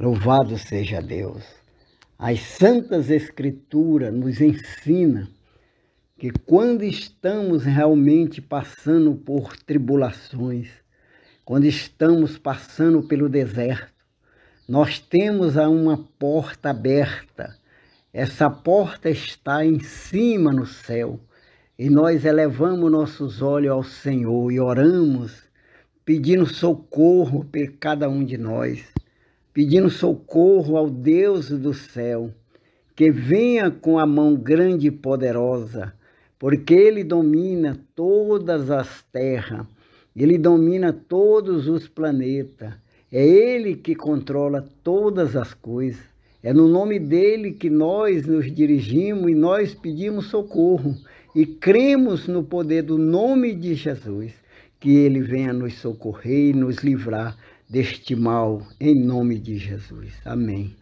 Louvado seja Deus. As Santas Escrituras nos ensinam que quando estamos realmente passando por tribulações, quando estamos passando pelo deserto, nós temos uma porta aberta. Essa porta está em cima no céu e nós elevamos nossos olhos ao Senhor e oramos, pedindo socorro por cada um de nós pedindo socorro ao Deus do céu, que venha com a mão grande e poderosa, porque ele domina todas as terras, ele domina todos os planetas, é ele que controla todas as coisas. É no nome dele que nós nos dirigimos e nós pedimos socorro e cremos no poder do nome de Jesus, que ele venha nos socorrer e nos livrar deste mal, em nome de Jesus. Amém.